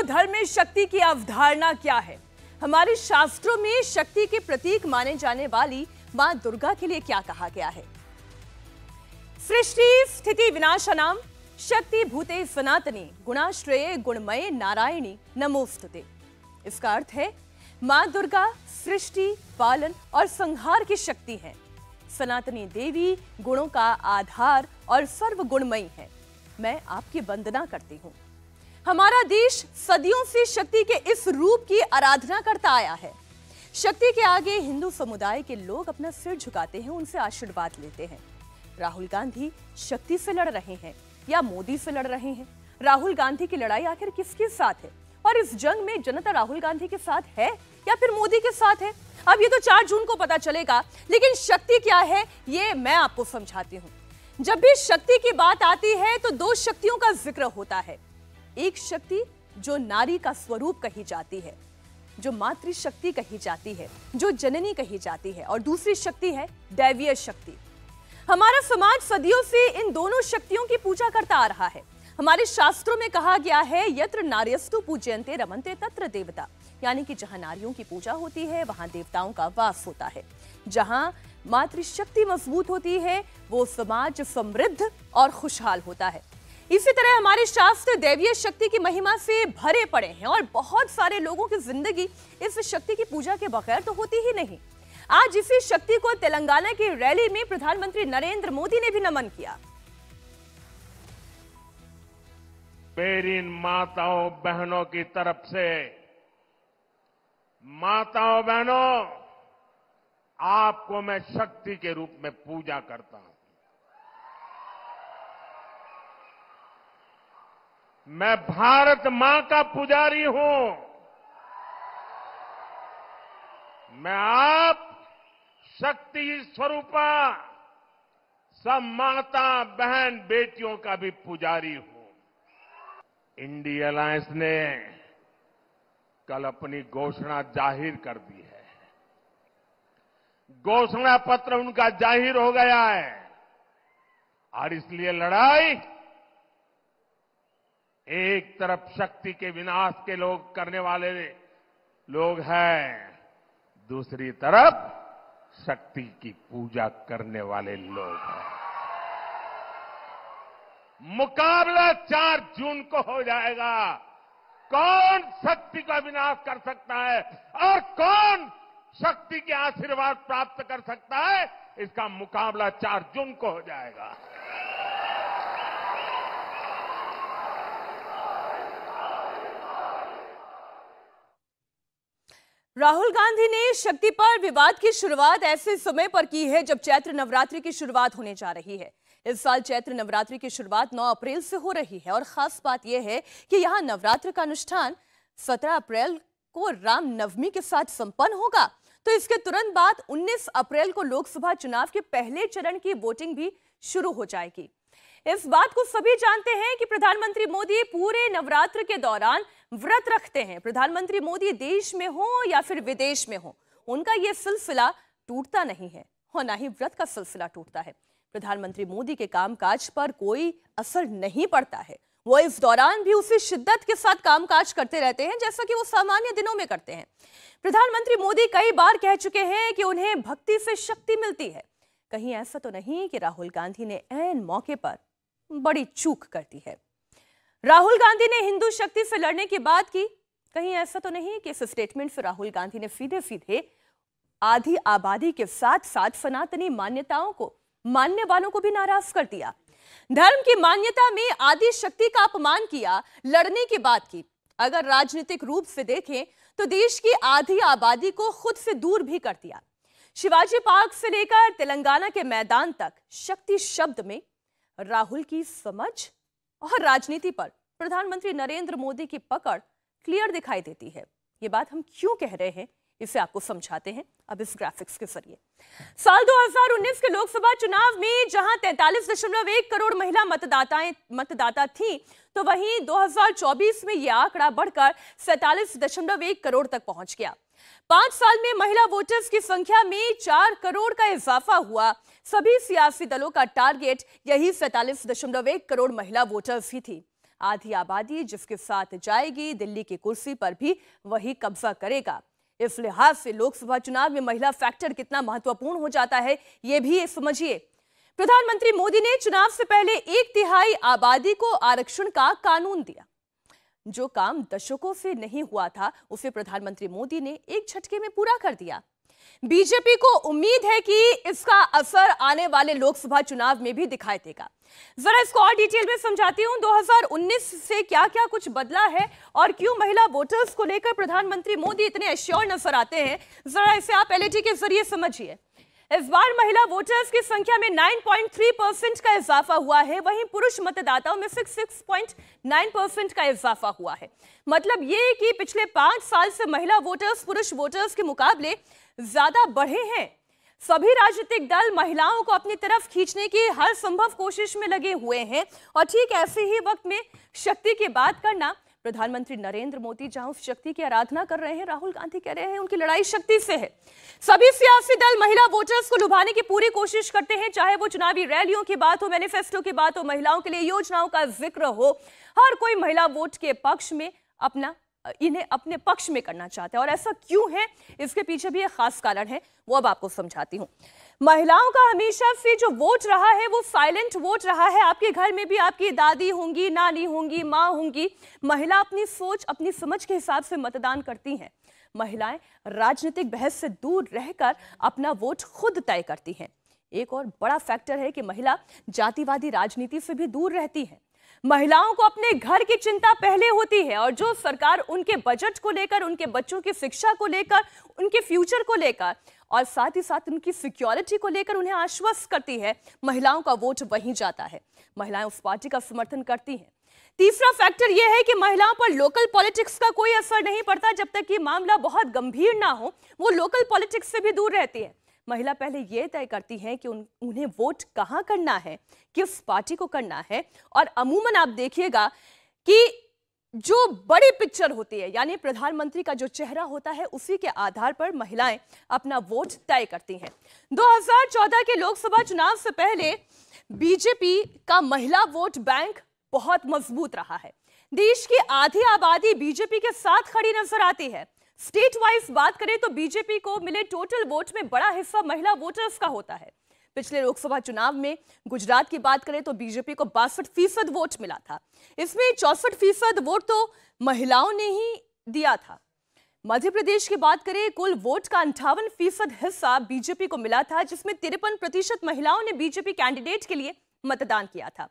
दोस्तों धर्म में शक्ति की अवधारणा क्या है हमारे शास्त्रों में शक्ति के प्रतीक माने जाने वाली मां दुर्गा के लिए क्या कहा गया है सृष्टि स्थिति विनाशनाम शक्ति भूते सनातनी गुणाश्रय गुणमय नारायणी नमोस्तुते इसका अर्थ है मां दुर्गा सृष्टि पालन और संहार की शक्ति है सनातनी देवी गुणों का आधार और सर्व गुणमयी है मैं आपकी वंदना करती हूँ हमारा देश सदियों से शक्ति के इस रूप की आराधना करता आया है शक्ति के आगे हिंदू समुदाय के लोग अपना सिर झुकाते हैं उनसे आशीर्वाद लेते हैं राहुल गांधी शक्ति से लड़ रहे हैं या मोदी से लड़ रहे हैं राहुल गांधी की लड़ाई आखिर किसके साथ है और इस जंग में जनता राहुल गांधी के साथ है या फिर मोदी के साथ है अब ये तो चार जून को पता चलेगा लेकिन शक्ति क्या है ये मैं आपको समझाती हूँ जब भी शक्ति की बात आती है तो दो शक्तियों का जिक्र होता है एक शक्ति जो नारी का स्वरूप कही जाती है जो मातृ शक्ति कही जाती है जो जननी कही जाती है और दूसरी शक्ति है दैवीय शक्ति हमारा समाज सदियों से इन दोनों शक्तियों की पूजा करता आ रहा है हमारे शास्त्रों में कहा गया है यत्र नार्यस्तु पूजयंते रमनते तत्र देवता यानी कि जहां नारियों की पूजा होती है वहां देवताओं का वास होता है जहां मातृशक्ति मजबूत होती है वो समाज समृद्ध और खुशहाल होता है इसी तरह हमारे शास्त्र देवीय शक्ति की महिमा से भरे पड़े हैं और बहुत सारे लोगों की जिंदगी इस शक्ति की पूजा के बगैर तो होती ही नहीं आज इसी शक्ति को तेलंगाना की रैली में प्रधानमंत्री नरेंद्र मोदी ने भी नमन किया मेरी माताओं बहनों की तरफ से माताओं बहनों आपको मैं शक्ति के रूप में पूजा करता हूं मैं भारत मां का पुजारी हूं मैं आप शक्ति स्वरूपा सब माता बहन बेटियों का भी पुजारी हूं इंडी अलायंस ने कल अपनी घोषणा जाहिर कर दी है घोषणा पत्र उनका जाहिर हो गया है और इसलिए लड़ाई एक तरफ शक्ति के विनाश के लोग करने वाले लोग हैं दूसरी तरफ शक्ति की पूजा करने वाले लोग हैं मुकाबला चार जून को हो जाएगा कौन शक्ति का विनाश कर सकता है और कौन शक्ति के आशीर्वाद प्राप्त कर सकता है इसका मुकाबला चार जून को हो जाएगा राहुल गांधी ने शक्ति पर विवाद की शुरुआत ऐसे समय पर की है जब चैत्र नवरात्रि की शुरुआत होने जा रही है इस साल चैत्र नवरात्रि की शुरुआत 9 अप्रैल से हो रही है और खास बात यह है कि यहाँ नवरात्र का अनुष्ठान 17 अप्रैल को राम नवमी के साथ संपन्न होगा तो इसके तुरंत बाद 19 अप्रैल को लोकसभा चुनाव के पहले चरण की वोटिंग भी शुरू हो जाएगी इस बात को सभी जानते हैं कि प्रधानमंत्री मोदी पूरे नवरात्र के दौरान व्रत रखते हैं प्रधानमंत्री मोदी देश में हो या फिर विदेश में हो उनका यह सिलसिला टूटता नहीं है और ना ही व्रत का सिलसिला टूटता है प्रधानमंत्री मोदी के कामकाज पर कोई असर नहीं पड़ता है वो इस दौरान भी उसी शिद्दत के साथ कामकाज करते रहते हैं जैसा कि वो सामान्य दिनों में करते हैं प्रधानमंत्री मोदी कई बार कह चुके हैं कि उन्हें भक्ति से शक्ति मिलती है कहीं ऐसा तो नहीं कि राहुल गांधी ने ऐन मौके पर बड़ी चूक करती है राहुल गांधी ने हिंदू शक्ति से लड़ने की बात की कहीं ऐसा तो नहीं कि इस स्टेटमेंट से राहुल गांधी ने सीधे सीधे आधी आबादी के साथ साथ सनातनी मान्यताओं को मानने वालों को भी नाराज कर दिया धर्म की मान्यता में आदि शक्ति का अपमान किया लड़ने की बात की अगर राजनीतिक रूप से देखें तो देश की आधी आबादी को खुद से दूर भी कर दिया शिवाजी पार्क से लेकर तेलंगाना के मैदान तक शक्ति शब्द में राहुल की समझ और राजनीति पर प्रधानमंत्री नरेंद्र मोदी की पकड़ क्लियर दिखाई देती है ये बात हम क्यों कह रहे हैं इसे आपको समझाते हैं अब इस ग्राफिक्स के जरिए साल 2019 के लोकसभा चुनाव में जहां तैतालीस दशमलव एक करोड़ महिला मतदाताएं मतदाता थी तो वहीं 2024 में यह आंकड़ा बढ़कर सैतालीस दशमलव एक करोड़ तक पहुंच गया पांच साल में महिला वोटर्स की संख्या में चार करोड़ का इजाफा हुआ सभी सियासी दलों का टारगेट यही सैतालीस दशमलव एक करोड़ महिला वोटर्स ही थी आधी आबादी जिसके साथ जाएगी दिल्ली की कुर्सी पर भी वही कब्जा करेगा इस लिहाज से लोकसभा चुनाव में महिला फैक्टर कितना महत्वपूर्ण हो जाता है ये भी समझिए प्रधानमंत्री मोदी ने चुनाव से पहले एक तिहाई आबादी को आरक्षण का कानून दिया जो काम दशकों से नहीं हुआ था उसे प्रधानमंत्री मोदी ने एक झटके में पूरा कर दिया बीजेपी को उम्मीद है कि इसका असर आने वाले लोकसभा चुनाव में भी दिखाई देगा जरा इसको और डिटेल में समझाती हूं 2019 से क्या क्या कुछ बदला है और क्यों महिला वोटर्स को लेकर प्रधानमंत्री मोदी इतने एश्योर नजर आते हैं जरा इसे आप एलईडी के जरिए समझिए इस बार महिला वोटर्स की संख्या में 9.3 परसेंट का इजाफा हुआ है वहीं पुरुष मतदाताओं में 66.9 परसेंट का इजाफा हुआ है मतलब ये कि पिछले पांच साल से महिला वोटर्स पुरुष वोटर्स के मुकाबले ज्यादा बढ़े हैं सभी राजनीतिक दल महिलाओं को अपनी तरफ खींचने की हर संभव कोशिश में लगे हुए हैं और ठीक ऐसे ही वक्त में शक्ति की बात करना प्रधानमंत्री नरेंद्र मोदी जहां शक्ति की आराधना कर रहे हैं राहुल गांधी कह रहे हैं उनकी लड़ाई शक्ति से है सभी सियासी दल महिला वोटर्स को लुभाने की पूरी कोशिश करते हैं चाहे वो चुनावी रैलियों की बात हो मैनिफेस्टो की बात हो महिलाओं के लिए योजनाओं का जिक्र हो हर कोई महिला वोट के पक्ष में अपना इन्हें अपने पक्ष में करना चाहता है और ऐसा क्यों है इसके पीछे भी एक खास कारण है वो अब आपको समझाती हूँ महिलाओं का हमेशा से जो वोट रहा है वो साइलेंट वोट रहा है आपके घर में भी आपकी दादी होंगी नानी होंगी माँ होंगी महिला अपनी सोच अपनी समझ के हिसाब से मतदान करती हैं महिलाएं राजनीतिक बहस से दूर रहकर अपना वोट खुद तय करती हैं एक और बड़ा फैक्टर है कि महिला जातिवादी राजनीति से भी दूर रहती है महिलाओं को अपने घर की चिंता पहले होती है और जो सरकार उनके बजट को लेकर उनके बच्चों की शिक्षा को लेकर उनके फ्यूचर को लेकर और साथ ही साथ उनकी सिक्योरिटी को लेकर उन्हें आश्वस्त करती है महिलाओं का वोट वहीं जाता है महिलाएं उस पार्टी का समर्थन करती हैं तीसरा फैक्टर यह है कि महिलाओं पर लोकल पॉलिटिक्स का कोई असर नहीं पड़ता जब तक ये मामला बहुत गंभीर ना हो वो लोकल पॉलिटिक्स से भी दूर रहती है महिला पहले यह तय करती है कि उन, उन्हें वोट कहाँ करना है किस पार्टी को करना है और अमूमन आप देखिएगा कि जो बड़ी पिक्चर होती है यानी प्रधानमंत्री का जो चेहरा होता है उसी के आधार पर महिलाएं अपना वोट तय करती हैं 2014 के लोकसभा चुनाव से पहले बीजेपी का महिला वोट बैंक बहुत मजबूत रहा है देश की आधी आबादी बीजेपी के साथ खड़ी नजर आती है स्टेट वाइज बात करें तो बीजेपी को मिले टोटल वोट में बड़ा हिस्सा महिला वोटर्स का होता है पिछले लोकसभा चुनाव में गुजरात की बात करें तो बीजेपी को बासठ फीसद वोट मिला था इसमें चौसठ फीसद वोट तो महिलाओं ने ही दिया था मध्य प्रदेश की बात करें कुल वोट का अंठावन फीसद हिस्सा बीजेपी को मिला था जिसमें तिरपन प्रतिशत महिलाओं ने बीजेपी कैंडिडेट के लिए मतदान किया था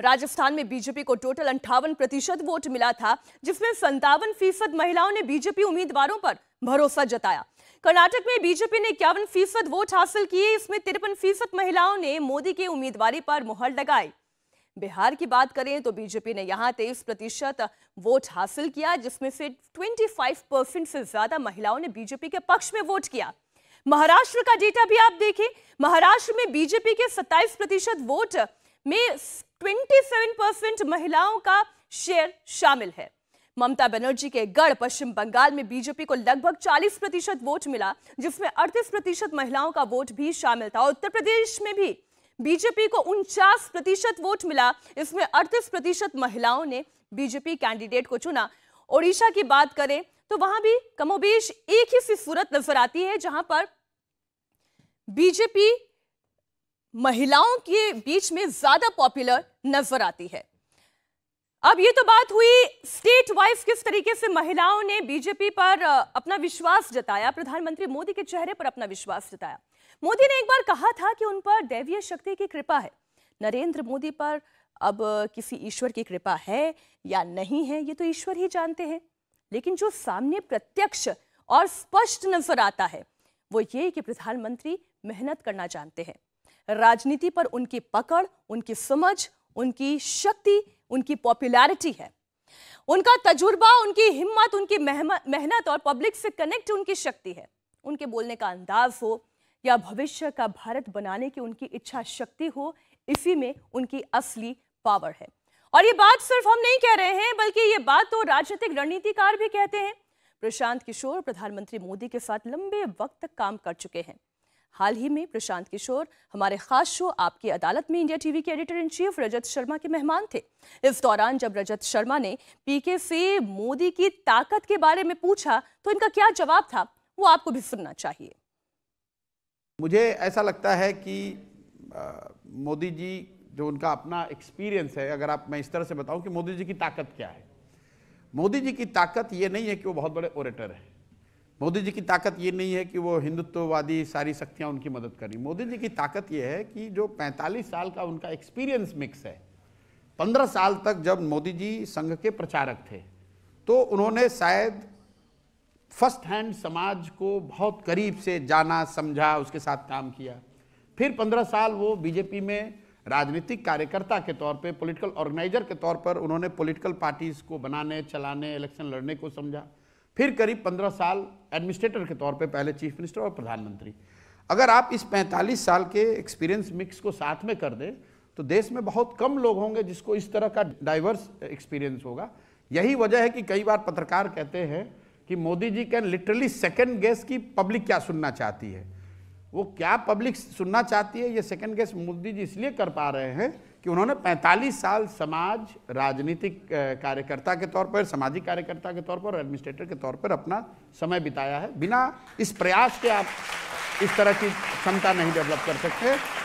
राजस्थान में बीजेपी को टोटल अंठावन प्रतिशत वोट मिला था जिसमें संतावन फीसद महिलाओं ने बीजेपी उम्मीदवारों पर भरोसा जताया कर्नाटक में बीजेपी ने इक्यावन फीसद वोट हासिल किए इसमें तिरपन फीसद महिलाओं ने मोदी के उम्मीदवारी पर मुहर लगाई बिहार की बात करें तो बीजेपी ने यहां तेईस प्रतिशत वोट हासिल किया जिसमें से 25 परसेंट से ज्यादा महिलाओं ने बीजेपी के पक्ष में वोट किया महाराष्ट्र का डेटा भी आप देखें महाराष्ट्र में बीजेपी के 27 प्रतिशत वोट में 27 परसेंट महिलाओं का शेयर शामिल है ममता बनर्जी के गढ़ पश्चिम बंगाल में बीजेपी को लगभग 40 प्रतिशत वोट मिला जिसमें 38 प्रतिशत महिलाओं का वोट भी शामिल था उत्तर प्रदेश में भी बीजेपी को उनचास प्रतिशत वोट मिला इसमें अड़तीस प्रतिशत महिलाओं ने बीजेपी कैंडिडेट को चुना ओडिशा की बात करें तो वहां भी कमोबेश एक ही सी सूरत नजर आती है जहां पर बीजेपी महिलाओं के बीच में ज्यादा पॉपुलर नजर आती है अब ये तो बात हुई स्टेट वाइज किस तरीके से महिलाओं ने बीजेपी पर अपना विश्वास जताया प्रधानमंत्री मोदी के चेहरे पर अपना विश्वास जताया मोदी ने एक बार कहा था कि उन पर दैवीय शक्ति की कृपा है नरेंद्र मोदी पर अब किसी ईश्वर की कृपा है या नहीं है ये तो ईश्वर ही जानते हैं लेकिन जो सामने प्रत्यक्ष और स्पष्ट नजर आता है वो ये कि प्रधानमंत्री मेहनत करना जानते हैं राजनीति पर उनकी पकड़ उनकी समझ उनकी शक्ति उनकी पॉपुलैरिटी है उनका तजुर्बा उनकी हिम्मत उनकी मेहनत और पब्लिक से कनेक्ट उनकी शक्ति है उनके बोलने का अंदाज हो या भविष्य का भारत बनाने की उनकी इच्छा शक्ति हो इसी में उनकी असली पावर है और ये बात सिर्फ हम नहीं कह रहे हैं बल्कि ये बात तो राजनीतिक रणनीतिकार भी कहते हैं प्रशांत किशोर प्रधानमंत्री मोदी के साथ लंबे वक्त तक काम कर चुके हैं हाल ही में प्रशांत किशोर हमारे खास शो आपकी अदालत में इंडिया टीवी के editor in chief Rajat Sharma के मेहमान थे इस दौरान जब रजत शर्मा ने पीके से मोदी की ताकत के बारे में पूछा तो इनका क्या जवाब था वो आपको भी सुनना चाहिए मुझे ऐसा लगता है कि मोदी जी जो उनका अपना एक्सपीरियंस है अगर आप मैं इस तरह से बताऊं कि मोदी जी की ताकत क्या है मोदी जी की ताकत ये नहीं है कि वो बहुत बड़े ओरेटर हैं मोदी जी की ताकत ये नहीं है कि वो हिंदुत्ववादी सारी शक्तियाँ उनकी मदद करी मोदी जी की ताकत ये है कि जो 45 साल का उनका एक्सपीरियंस मिक्स है 15 साल तक जब मोदी जी संघ के प्रचारक थे तो उन्होंने शायद फर्स्ट हैंड समाज को बहुत करीब से जाना समझा उसके साथ काम किया फिर पंद्रह साल वो बीजेपी में राजनीतिक कार्यकर्ता के तौर पर पोलिटिकल ऑर्गेनाइजर के तौर पर उन्होंने पोलिटिकल पार्टीज़ को बनाने चलाने इलेक्शन लड़ने को समझा फिर करीब पंद्रह साल एडमिनिस्ट्रेटर के तौर पे पहले चीफ मिनिस्टर और प्रधानमंत्री अगर आप इस 45 साल के एक्सपीरियंस मिक्स को साथ में कर दें तो देश में बहुत कम लोग होंगे जिसको इस तरह का डाइवर्स एक्सपीरियंस होगा यही वजह है कि कई बार पत्रकार कहते हैं कि Modi ji can literally second guess की पब्लिक क्या सुनना चाहती है वो क्या पब्लिक सुनना चाहती है ये सेकंड गेस मोदी जी इसलिए कर पा रहे हैं कि उन्होंने 45 साल समाज राजनीतिक कार्यकर्ता के तौर पर सामाजिक कार्यकर्ता के तौर पर एडमिनिस्ट्रेटर के तौर पर अपना समय बिताया है बिना इस प्रयास के आप इस तरह की क्षमता नहीं डेवलप कर सकते